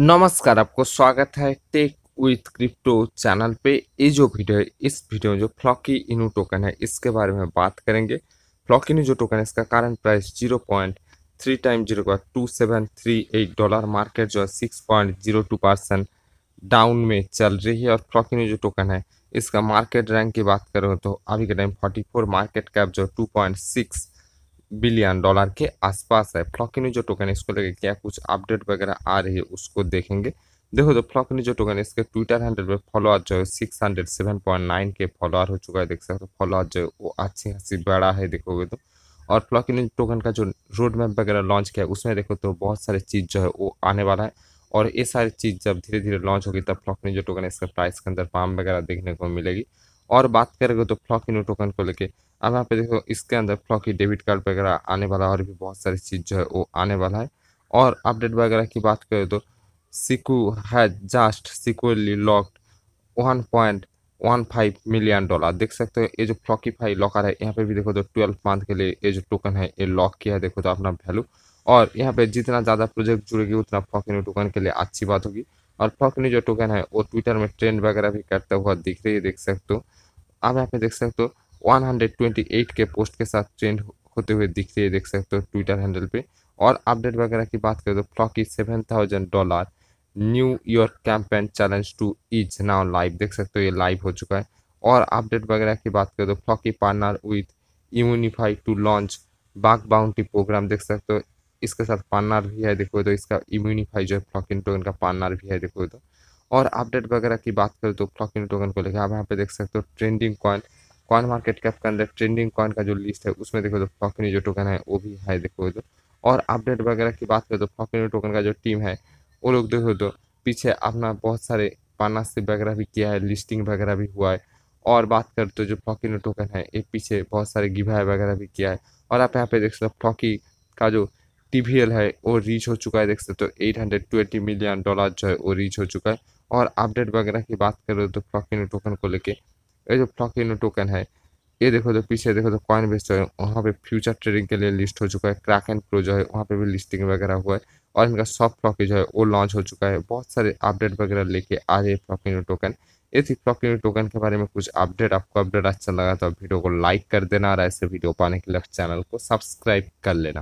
नमस्कार आपको स्वागत है टेक विथ क्रिप्टो चैनल पे ये जो वीडियो है इस वीडियो में जो फ्लॉकी इनू टोकन है इसके बारे में बात करेंगे फ्लॉकी इनू जो टोकन है इसका current price zero point three time zero का two seven three eight dollar market जो है six point zero two percent down में चल रही है और फ्लॉकी इनू जो टोकन है इसका मार्केट रैंक की बात करें तो अभी के time forty four market cap जो two point six billion dollar के आसपास है फ्लॉकिनी जो टोकन इसको लेकर क्या कुछ अपडेट वगैरह आ रही है उसको देखेंगे देखो तो फ्लॉकिनी जो टोकन इसके ट्विटर हैंडल पर फॉलोअर जो है six hundred seven point nine K follower हो चुका है देख सकते हो फॉलोअर जो है वो अच्छी खासी बड़ा है देखोगे तो और फ्लॉकिनी टोकन का जो रोड मैप वगैरह लॉन्च किया है उसमें देखो तो बहुत सारी चीज़ जो है वो आने वाला है और ये सारी चीज़ जब धीरे धीरे लॉन्च होगी तब फ्लॉकिनी जो टोकन इसके प्राइस के अंदर पाम वगैरह देखने को मिलेगी और बात करेंगे तो फ्लॉकी टोकन को लेके अब यहाँ पे देखो इसके अंदर फ्लॉकी डेबिट कार्ड वगैरह आने वाला और भी बहुत सारी चीज़ जो है वो आने वाला है और अपडेट वगैरह की बात करें तो सिकू है just securely locked one point one five million dollar देख सकते हो ये जो फ्लॉकीफाई लॉकर है यहाँ पे भी देखो तो ट्वेल्व मंथ के लिए ये जो टोकन है ये लॉक किया है देखो तो अपना वैल्यू और यहाँ पे जितना ज़्यादा प्रोजेक्ट जुड़ेगी उतना फ्लॉकिन टोकन के लिए अच्छी बात होगी और फ्लॉकिन जो टोकन है वो ट्विटर में ट्रेंड वगैरह भी करता हुआ दिख रही है देख सकते हो अब यहाँ पे देख सकते हो 128 के पोस्ट के साथ ट्रेंड होते हुए दिखते हैं देख सकते हो ट्विटर हैंडल पे और अपडेट वगैरह की बात करें तो Floki seven thousand dollar New York campaign challenge two is now live देख सकते हो ये लाइव हो चुका है और अपडेट वगैरह की बात करें तो Floki partner with Immunefi to launch bug bounty program देख सकते हो इसके साथ पार्टनर भी है देखो तो इसका इम्यूनिफाई जो है फ्लॉकिन टोकन का पार्टनर भी है देखो तो और अपडेट वगैरह की बात करें तो फ्लॉकिन टोकन को लेकर आप यहाँ पे देख सकते हो trending coin coin market cap के अंदर ट्रेंडिंग कॉइन का जो लिस्ट है उसमें देखो तो फ्लॉकिन जो टोकन है वो भी है देखो तो और अपडेट वगैरह की बात करें तो फ्लॉकिन टोकन का जो टीम है वो लोग देखो तो पीछे अपना बहुत सारे पार्टनरशिप वगैरह भी किया है लिस्टिंग वगैरह भी हुआ है और बात करें तो जो फॉकिन टोकन है ये पीछे बहुत सारे गिवाई वगैरह भी किया है और आप यहाँ पे देख सकते हो फॉकी का जो टी है वो रीच हो चुका है देख सकते हो eight hundred twenty million dollar जो है वो रीच हो चुका है और अपडेट वगैरह की बात करो तो इन टोकन को लेके ये जो इन टोकन है ये देखो तो पीछे देखो तो कॉइन बेस्ट है वहाँ पे फ्यूचर ट्रेडिंग के लिए लिस्ट हो चुका है क्रैक एंड प्रो जो है वहाँ पे भी लिस्टिंग वगैरह हुआ है और इनका सॉफ्ट फ्लॉकी जो है वो लॉन्च हो चुका है बहुत सारे अपडेट वगैरह लेके आ रहे फ्लॉकिनो टोकन ये थी इन टोकन के बारे में कुछ अपडेट आपको अपडेट अच्छा लगा तो वीडियो को लाइक कर देना और ऐसे वीडियो पाने के लिए चैनल को सब्सक्राइब कर लेना